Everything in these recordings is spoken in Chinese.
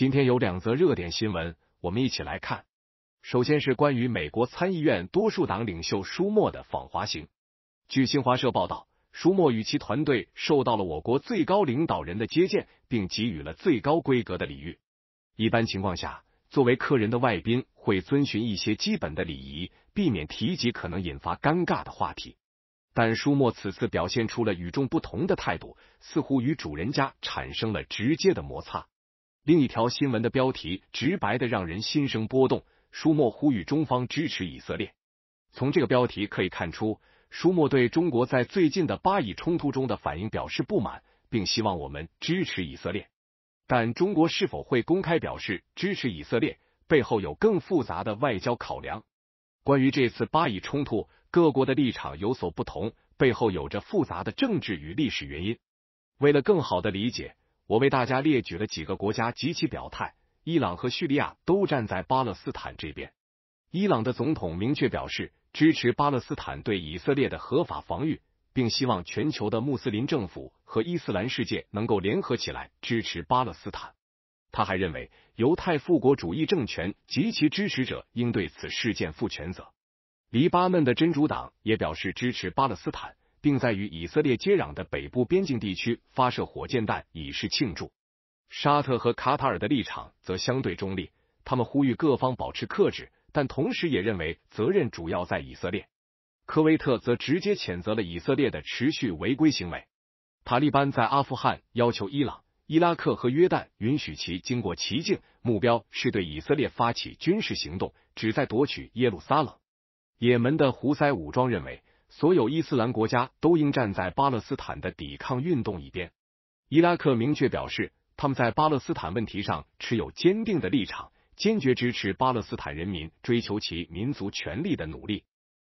今天有两则热点新闻，我们一起来看。首先是关于美国参议院多数党领袖舒默的访华行。据新华社报道，舒默与其团队受到了我国最高领导人的接见，并给予了最高规格的礼遇。一般情况下，作为客人的外宾会遵循一些基本的礼仪，避免提及可能引发尴尬的话题。但舒默此次表现出了与众不同的态度，似乎与主人家产生了直接的摩擦。另一条新闻的标题直白的让人心生波动，舒默呼吁中方支持以色列。从这个标题可以看出，舒默对中国在最近的巴以冲突中的反应表示不满，并希望我们支持以色列。但中国是否会公开表示支持以色列，背后有更复杂的外交考量。关于这次巴以冲突，各国的立场有所不同，背后有着复杂的政治与历史原因。为了更好的理解。我为大家列举了几个国家及其表态，伊朗和叙利亚都站在巴勒斯坦这边。伊朗的总统明确表示支持巴勒斯坦对以色列的合法防御，并希望全球的穆斯林政府和伊斯兰世界能够联合起来支持巴勒斯坦。他还认为犹太复国主义政权及其支持者应对此事件负全责。黎巴嫩的真主党也表示支持巴勒斯坦。并在与以色列接壤的北部边境地区发射火箭弹以示庆祝。沙特和卡塔尔的立场则相对中立，他们呼吁各方保持克制，但同时也认为责任主要在以色列。科威特则直接谴责了以色列的持续违规行为。塔利班在阿富汗要求伊朗、伊拉克和约旦允许其经过其境，目标是对以色列发起军事行动，旨在夺取耶路撒冷。也门的胡塞武装认为。所有伊斯兰国家都应站在巴勒斯坦的抵抗运动一边。伊拉克明确表示，他们在巴勒斯坦问题上持有坚定的立场，坚决支持巴勒斯坦人民追求其民族权利的努力。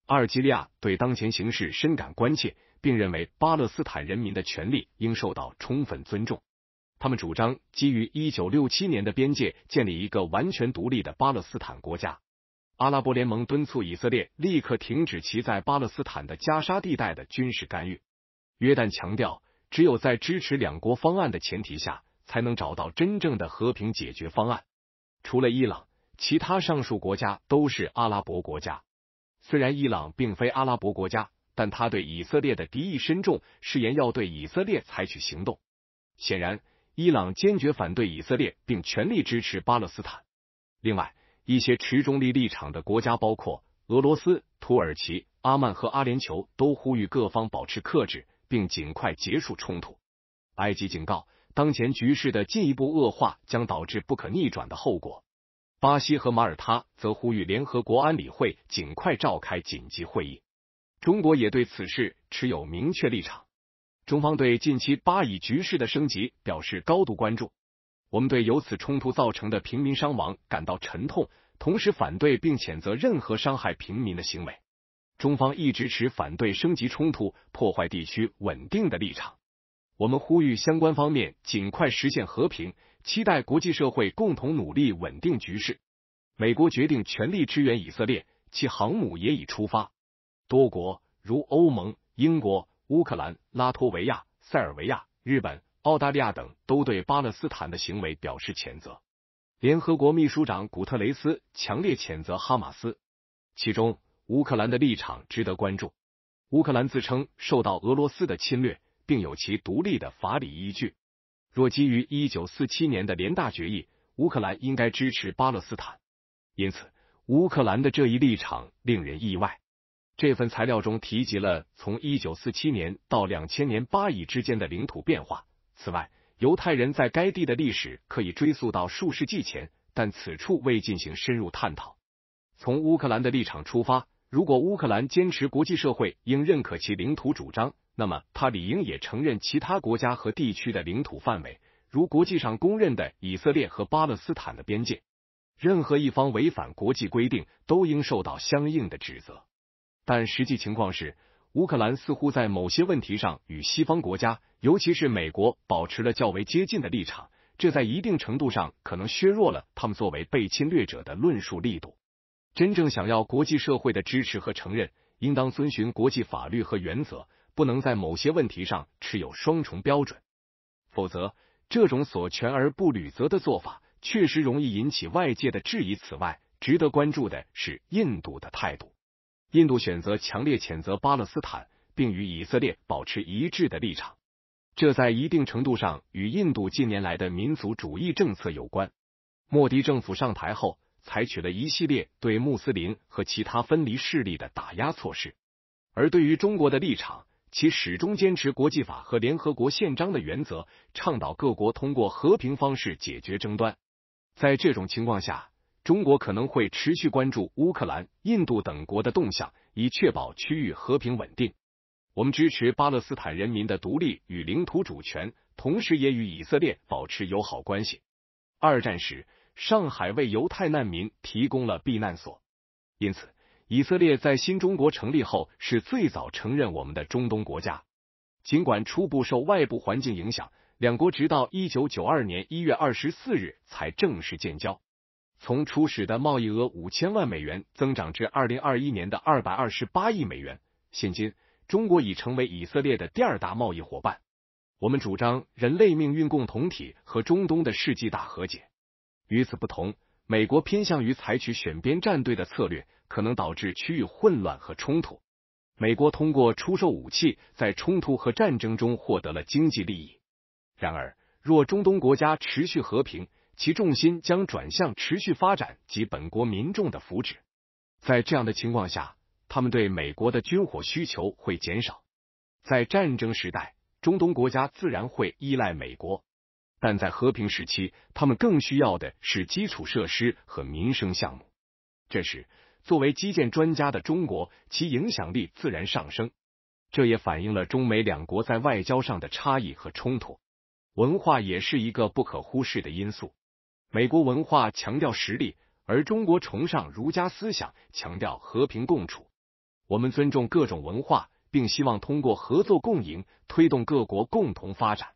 阿尔及利亚对当前形势深感关切，并认为巴勒斯坦人民的权利应受到充分尊重。他们主张基于一九六七年的边界建立一个完全独立的巴勒斯坦国家。阿拉伯联盟敦促以色列立刻停止其在巴勒斯坦的加沙地带的军事干预。约旦强调，只有在支持两国方案的前提下，才能找到真正的和平解决方案。除了伊朗，其他上述国家都是阿拉伯国家。虽然伊朗并非阿拉伯国家，但他对以色列的敌意深重，誓言要对以色列采取行动。显然，伊朗坚决反对以色列，并全力支持巴勒斯坦。另外，一些持中立立场的国家，包括俄罗斯、土耳其、阿曼和阿联酋，都呼吁各方保持克制，并尽快结束冲突。埃及警告，当前局势的进一步恶化将导致不可逆转的后果。巴西和马耳他则呼吁联合国安理会尽快召开紧急会议。中国也对此事持有明确立场，中方对近期巴以局势的升级表示高度关注。我们对由此冲突造成的平民伤亡感到沉痛，同时反对并谴责任何伤害平民的行为。中方一直持反对升级冲突、破坏地区稳定的立场。我们呼吁相关方面尽快实现和平，期待国际社会共同努力稳定局势。美国决定全力支援以色列，其航母也已出发。多国如欧盟、英国、乌克兰、拉脱维亚、塞尔维亚、日本。澳大利亚等都对巴勒斯坦的行为表示谴责。联合国秘书长古特雷斯强烈谴责哈马斯。其中，乌克兰的立场值得关注。乌克兰自称受到俄罗斯的侵略，并有其独立的法理依据。若基于一九四七年的联大决议，乌克兰应该支持巴勒斯坦。因此，乌克兰的这一立场令人意外。这份材料中提及了从一九四七年到两千年巴以之间的领土变化。此外，犹太人在该地的历史可以追溯到数世纪前，但此处未进行深入探讨。从乌克兰的立场出发，如果乌克兰坚持国际社会应认可其领土主张，那么他理应也承认其他国家和地区的领土范围，如国际上公认的以色列和巴勒斯坦的边界。任何一方违反国际规定，都应受到相应的指责。但实际情况是。乌克兰似乎在某些问题上与西方国家，尤其是美国，保持了较为接近的立场，这在一定程度上可能削弱了他们作为被侵略者的论述力度。真正想要国际社会的支持和承认，应当遵循国际法律和原则，不能在某些问题上持有双重标准，否则这种所权而不履责的做法，确实容易引起外界的质疑。此外，值得关注的是印度的态度。印度选择强烈谴责巴勒斯坦，并与以色列保持一致的立场，这在一定程度上与印度近年来的民族主义政策有关。莫迪政府上台后，采取了一系列对穆斯林和其他分离势力的打压措施。而对于中国的立场，其始终坚持国际法和联合国宪章的原则，倡导各国通过和平方式解决争端。在这种情况下，中国可能会持续关注乌克兰、印度等国的动向，以确保区域和平稳定。我们支持巴勒斯坦人民的独立与领土主权，同时也与以色列保持友好关系。二战时，上海为犹太难民提供了避难所，因此以色列在新中国成立后是最早承认我们的中东国家。尽管初步受外部环境影响，两国直到一九九二年一月二十四日才正式建交。从初始的贸易额五千万美元增长至二零二一年的二百二十八亿美元，现今中国已成为以色列的第二大贸易伙伴。我们主张人类命运共同体和中东的世纪大和解。与此不同，美国偏向于采取选边站队的策略，可能导致区域混乱和冲突。美国通过出售武器，在冲突和战争中获得了经济利益。然而，若中东国家持续和平，其重心将转向持续发展及本国民众的福祉。在这样的情况下，他们对美国的军火需求会减少。在战争时代，中东国家自然会依赖美国；但在和平时期，他们更需要的是基础设施和民生项目。这时，作为基建专家的中国，其影响力自然上升。这也反映了中美两国在外交上的差异和冲突。文化也是一个不可忽视的因素。美国文化强调实力，而中国崇尚儒家思想，强调和平共处。我们尊重各种文化，并希望通过合作共赢推动各国共同发展。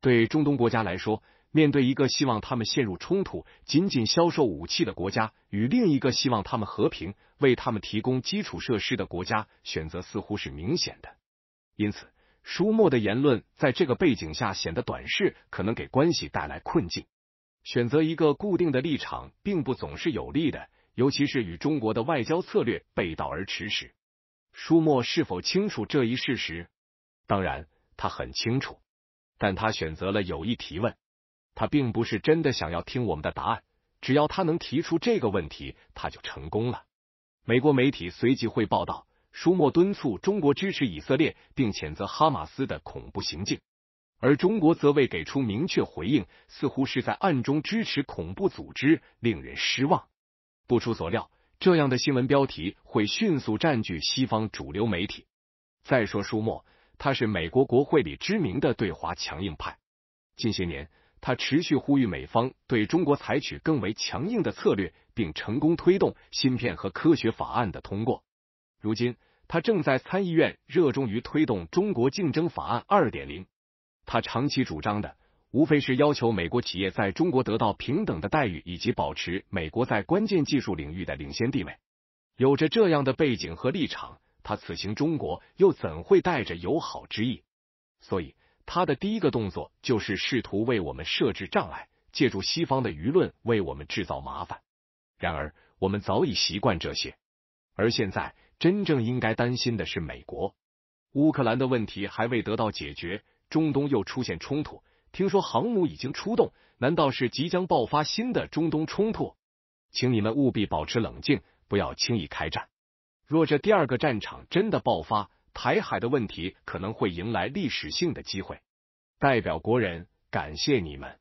对中东国家来说，面对一个希望他们陷入冲突、仅仅销售武器的国家，与另一个希望他们和平、为他们提供基础设施的国家，选择似乎是明显的。因此，舒默的言论在这个背景下显得短视，可能给关系带来困境。选择一个固定的立场，并不总是有利的，尤其是与中国的外交策略背道而驰时。舒默是否清楚这一事实？当然，他很清楚，但他选择了有意提问。他并不是真的想要听我们的答案，只要他能提出这个问题，他就成功了。美国媒体随即会报道，舒默敦促中国支持以色列，并谴责哈马斯的恐怖行径。而中国则未给出明确回应，似乎是在暗中支持恐怖组织，令人失望。不出所料，这样的新闻标题会迅速占据西方主流媒体。再说舒默，他是美国国会里知名的对华强硬派。近些年，他持续呼吁美方对中国采取更为强硬的策略，并成功推动芯片和科学法案的通过。如今，他正在参议院热衷于推动中国竞争法案二点零。他长期主张的，无非是要求美国企业在中国得到平等的待遇，以及保持美国在关键技术领域的领先地位。有着这样的背景和立场，他此行中国又怎会带着友好之意？所以，他的第一个动作就是试图为我们设置障碍，借助西方的舆论为我们制造麻烦。然而，我们早已习惯这些，而现在真正应该担心的是美国。乌克兰的问题还未得到解决。中东又出现冲突，听说航母已经出动，难道是即将爆发新的中东冲突？请你们务必保持冷静，不要轻易开战。若这第二个战场真的爆发，台海的问题可能会迎来历史性的机会。代表国人感谢你们。